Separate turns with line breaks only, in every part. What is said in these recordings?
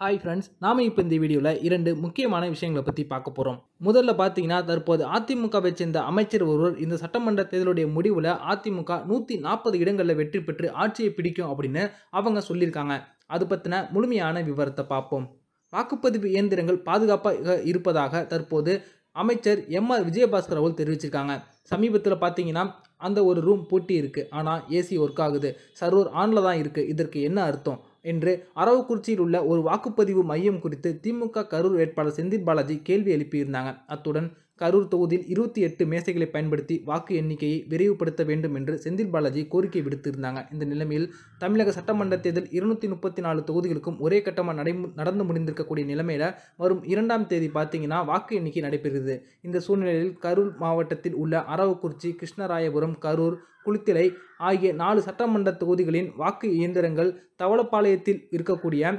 hi friends நாம இப்போ இந்த வீடியோவில் இரண்டு முக்கியமான விஷயங்களை பற்றி பார்க்க போகிறோம் முதல்ல பார்த்தீங்கன்னா தற்போது அதிமுகவை சேர்ந்த அமைச்சர் ஒருவர் இந்த சட்டமன்ற தேர்தலுடைய முடிவில் அதிமுக நூற்றி நாற்பது இடங்களில் வெற்றி பெற்று ஆட்சியை பிடிக்கும் அப்படின்னு அவங்க சொல்லியிருக்காங்க அது பற்றின முழுமையான விவரத்தை பார்ப்போம் வாக்குப்பதிவு இயந்திரங்கள் பாதுகாப்பாக இருப்பதாக தற்போது அமைச்சர் எம் ஆர் விஜயபாஸ்கர் அவர்கள் தெரிவிச்சிருக்காங்க சமீபத்தில் பார்த்தீங்கன்னா அந்த ஒரு ரூம் பூட்டி இருக்குது ஆனால் ஏசி ஒர்க் ஆகுது சர்வர் ஆனில் தான் இருக்குது இதற்கு என்ன அர்த்தம் என்று அரவக்குறிச்சியில் உள்ள ஒரு வாக்குப்பதிவு மையம் குறித்து திமுக கரூர் வேட்பாளர் செந்தில் பாலாஜி கேள்வி எழுப்பியிருந்தாங்க அத்துடன் கரூர் தொகுதியில் இருபத்தி எட்டு மேசைகளை பயன்படுத்தி வாக்கு எண்ணிக்கையை விரைவுபடுத்த வேண்டும் என்று செந்தில் பாலாஜி கோரிக்கை விடுத்திருந்தாங்க இந்த நிலைமையில் தமிழக சட்டமன்ற தேர்தல் இருநூற்றி முப்பத்தி நாலு தொகுதிகளுக்கும் ஒரே கட்டமாக நடை நடந்து முடிந்திருக்கக்கூடிய நிலைமையில் வரும் இரண்டாம் தேதி பார்த்தீங்கன்னா வாக்கு எண்ணிக்கை நடைபெறுகிறது இந்த சூழ்நிலையில் கரூர் மாவட்டத்தில் உள்ள அரவக்குறிச்சி கிருஷ்ணராயபுரம் கரூர் குளித்திலை ஆகிய நாலு சட்டமன்ற தொகுதிகளின் வாக்கு இயந்திரங்கள் தவளப்பாளையத்தில் இருக்கக்கூடிய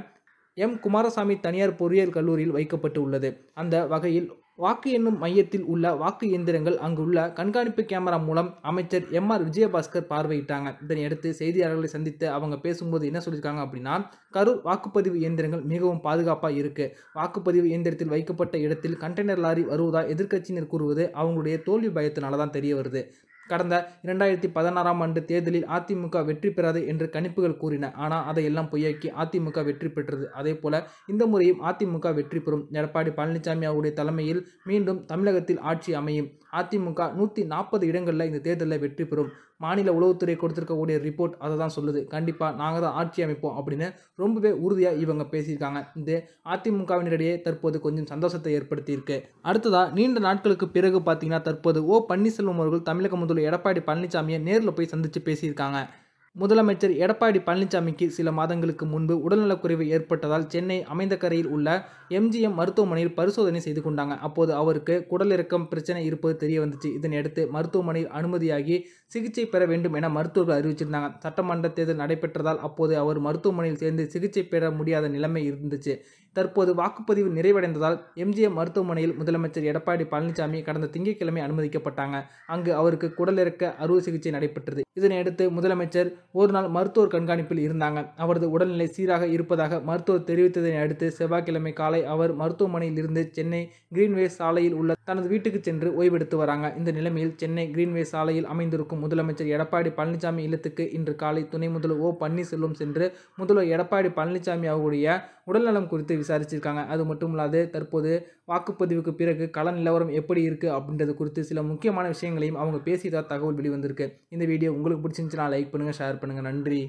எம் குமாரசாமி தனியார் பொறியியல் கல்லூரியில் வைக்கப்பட்டு உள்ளது அந்த வகையில் வாக்கு எண்ணும் மையத்தில் உள்ள வாக்கு இயந்திரங்கள் அங்குள்ள கண்காணிப்பு கேமரா மூலம் அமைச்சர் எம் ஆர் விஜயபாஸ்கர் பார்வையிட்டாங்க இதனையடுத்து செய்தியாளர்களை சந்தித்து அவங்க பேசும்போது என்ன சொல்லியிருக்காங்க அப்படின்னா கரூர் வாக்குப்பதிவு இயந்திரங்கள் மிகவும் பாதுகாப்பாக இருக்குது வாக்குப்பதிவு இயந்திரத்தில் வைக்கப்பட்ட இடத்தில் கண்டெய்னர் லாரி வருவதா எதிர்க்கட்சியினர் கூறுவது அவங்களுடைய தோல்வி பயத்தினால தான் தெரிய வருது கடந்த இரண்டாயிரத்தி பதினாறாம் ஆண்டு தேர்தலில் அதிமுக வெற்றி பெறாது என்று கணிப்புகள் கூறின ஆனால் அதையெல்லாம் பொய்யாக்கி அதிமுக வெற்றி பெற்றது அதே போல இந்த முறையும் அதிமுக வெற்றி பெறும் எடப்பாடி பழனிசாமி அவருடைய தலைமையில் மீண்டும் தமிழகத்தில் ஆட்சி அமையும் அதிமுக நூற்றி நாற்பது இடங்களில் இந்த தேர்தலில் வெற்றி பெறும் மாநில உளவுத்துறை கொடுத்துருக்கக்கூடிய ரிப்போர்ட் அதை தான் சொல்லுது கண்டிப்பாக நாங்கள் தான் ஆட்சி அமைப்போம் அப்படின்னு ரொம்பவே உறுதியாக இவங்க பேசியிருக்காங்க இது அதிமுகவினரிடையே தற்போது கொஞ்சம் சந்தோஷத்தை ஏற்படுத்தியிருக்கு அடுத்ததாக நீண்ட நாட்களுக்கு பிறகு பார்த்தீங்கன்னா தற்போது ஓ பன்னீர்செல்வம் அவர்கள் தமிழக முதல் முதல்வர் எடப்பாடி பழனிசாமியை நேரில் போய் சந்தித்து பேசியிருக்காங்க முதலமைச்சர் எடப்பாடி பழனிசாமிக்கு சில மாதங்களுக்கு முன்பு உடல்நலக்குறைவு ஏற்பட்டதால் சென்னை அமைந்த கரையில் உள்ள எம்ஜிஎம் மருத்துவமனையில் பரிசோதனை செய்து கொண்டாங்க அப்போது அவருக்கு குடலிறக்கம் பிரச்சனை இருப்பது தெரிய வந்துச்சு இதனையடுத்து மருத்துவமனையில் அனுமதியாகி சிகிச்சை பெற வேண்டும் என மருத்துவர்கள் அறிவிச்சிருந்தாங்க சட்டமன்ற தேர்தல் நடைபெற்றதால் அப்போது அவர் மருத்துவமனையில் சேர்ந்து சிகிச்சை பெற முடியாத நிலைமை இருந்துச்சு தற்போது வாக்குப்பதிவு நிறைவடைந்ததால் எம்ஜிஎம் மருத்துவமனையில் முதலமைச்சர் எடப்பாடி பழனிசாமி கடந்த திங்கட்கிழமை அனுமதிக்கப்பட்டாங்க அங்கு அவருக்கு குடலிறக்க அறுவை சிகிச்சை நடைபெற்றது இதனையடுத்து முதலமைச்சர் ஒரு நாள் மருத்துவர் கண்காணிப்பில் இருந்தாங்க அவரது உடல்நிலை சீராக இருப்பதாக மருத்துவர் தெரிவித்ததை அடுத்து செவ்வாய்க்கிழமை காலை அவர் மருத்துவமனையில் இருந்து சென்னை கிரீன்வே சாலையில் உள்ள தனது வீட்டுக்கு சென்று ஓய்வெடுத்து வராங்க இந்த நிலைமையில் சென்னை கிரீன்வே சாலையில் அமைந்திருக்கும் முதலமைச்சர் எடப்பாடி பழனிசாமி இல்லத்துக்கு இன்று காலை துணை முதல்வர் ஓ பன்னீர்செல்வம் சென்று முதல்வர் எடப்பாடி பழனிசாமி அவர்களுடைய உடல்நலம் குறித்து விசாரிச்சிருக்காங்க அது மட்டும் இல்லாது தற்போது வாக்குப்பதிவுக்கு பிறகு கள நிலவரம் எப்படி இருக்குது அப்படின்றது குறித்து சில முக்கியமான விஷயங்களையும் அவங்க பேசியதாக தகவல் வெளிவந்திருக்கு இந்த வீடியோ உங்களுக்கு பிடிச்சிருந்துச்சுன்னா லைக் பண்ணுங்கள் ஷேர் ஷேர் பண்ணுங்கள் நன்றி